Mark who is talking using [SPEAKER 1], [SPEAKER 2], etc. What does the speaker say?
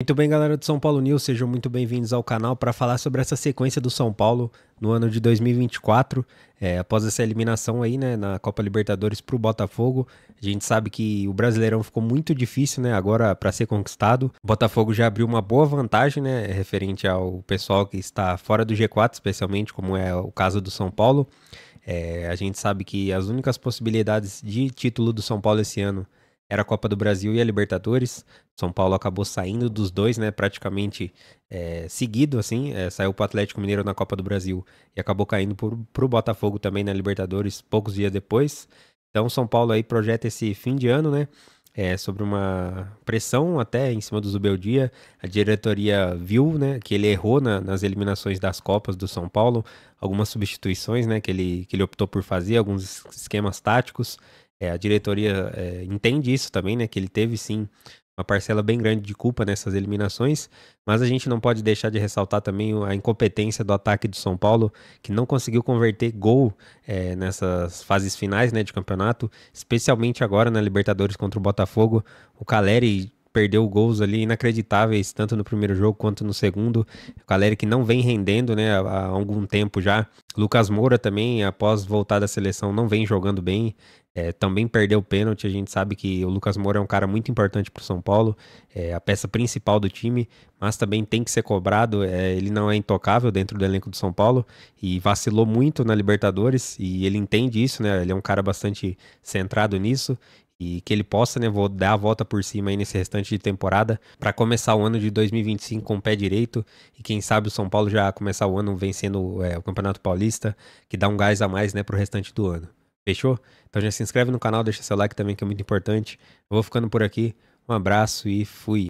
[SPEAKER 1] Muito bem, galera do São Paulo News, sejam muito bem-vindos ao canal para falar sobre essa sequência do São Paulo no ano de 2024, é, após essa eliminação aí, né, na Copa Libertadores para o Botafogo. A gente sabe que o Brasileirão ficou muito difícil, né, agora para ser conquistado. O Botafogo já abriu uma boa vantagem, né, referente ao pessoal que está fora do G4, especialmente como é o caso do São Paulo. É, a gente sabe que as únicas possibilidades de título do São Paulo esse ano era a Copa do Brasil e a Libertadores. São Paulo acabou saindo dos dois, né? Praticamente é, seguido, assim. É, saiu para o Atlético Mineiro na Copa do Brasil e acabou caindo para o Botafogo também na Libertadores poucos dias depois. Então, São Paulo aí projeta esse fim de ano, né? É, sobre uma pressão até em cima do Zubeldia. A diretoria viu né, que ele errou na, nas eliminações das Copas do São Paulo, algumas substituições né, que, ele, que ele optou por fazer, alguns esquemas táticos. É, a diretoria é, entende isso também, né? Que ele teve sim uma parcela bem grande de culpa nessas eliminações, mas a gente não pode deixar de ressaltar também a incompetência do ataque do São Paulo, que não conseguiu converter gol é, nessas fases finais né, de campeonato, especialmente agora na Libertadores contra o Botafogo. O Caleri perdeu gols ali inacreditáveis, tanto no primeiro jogo quanto no segundo. O Caleri que não vem rendendo, né, há algum tempo já. Lucas Moura também, após voltar da seleção, não vem jogando bem. É, também perdeu o pênalti. A gente sabe que o Lucas Moura é um cara muito importante para o São Paulo, é a peça principal do time, mas também tem que ser cobrado. É, ele não é intocável dentro do elenco do São Paulo e vacilou muito na Libertadores. E ele entende isso, né? Ele é um cara bastante centrado nisso e que ele possa, né, vou dar a volta por cima aí nesse restante de temporada para começar o ano de 2025 com o pé direito e quem sabe o São Paulo já começar o ano vencendo é, o Campeonato Paulista, que dá um gás a mais, né, o restante do ano. Fechou? Então já se inscreve no canal, deixa seu like também que é muito importante. Eu vou ficando por aqui. Um abraço e fui.